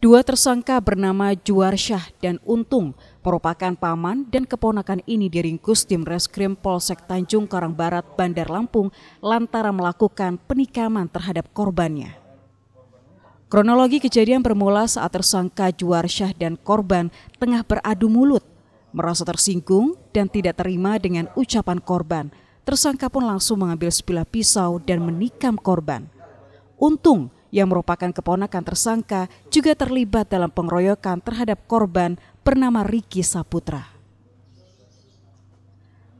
Dua tersangka bernama Juarsyah dan Untung, merupakan paman dan keponakan ini diringkus tim reskrim Polsek Tanjung Karang Barat, Bandar Lampung lantaran melakukan penikaman terhadap korbannya. Kronologi kejadian bermula saat tersangka Juarsyah dan korban tengah beradu mulut. Merasa tersinggung dan tidak terima dengan ucapan korban, tersangka pun langsung mengambil sebilah pisau dan menikam korban. Untung, yang merupakan keponakan tersangka juga terlibat dalam pengeroyokan terhadap korban bernama Riki Saputra.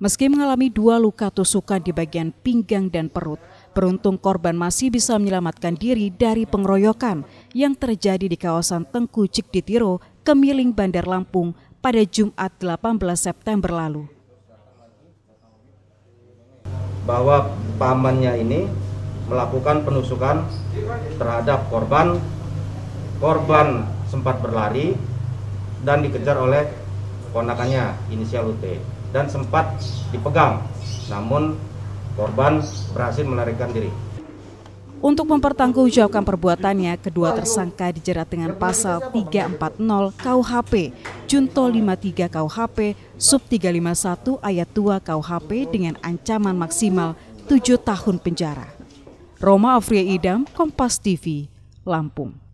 Meski mengalami dua luka tusukan di bagian pinggang dan perut, beruntung korban masih bisa menyelamatkan diri dari pengeroyokan yang terjadi di kawasan Tengku Cikditiro, Kemiling, Bandar Lampung pada Jumat 18 September lalu. Bahwa pamannya ini melakukan penusukan terhadap korban. Korban sempat berlari dan dikejar oleh ponakannya inisial UT dan sempat dipegang. Namun korban berhasil melarikan diri. Untuk mempertanggungjawabkan perbuatannya, kedua tersangka dijerat dengan pasal 340 KUHP, Junto 53 KUHP, Sub 351 Ayat 2 KUHP dengan ancaman maksimal 7 tahun penjara. Roma Afria Idam, Kompas TV, Lampung.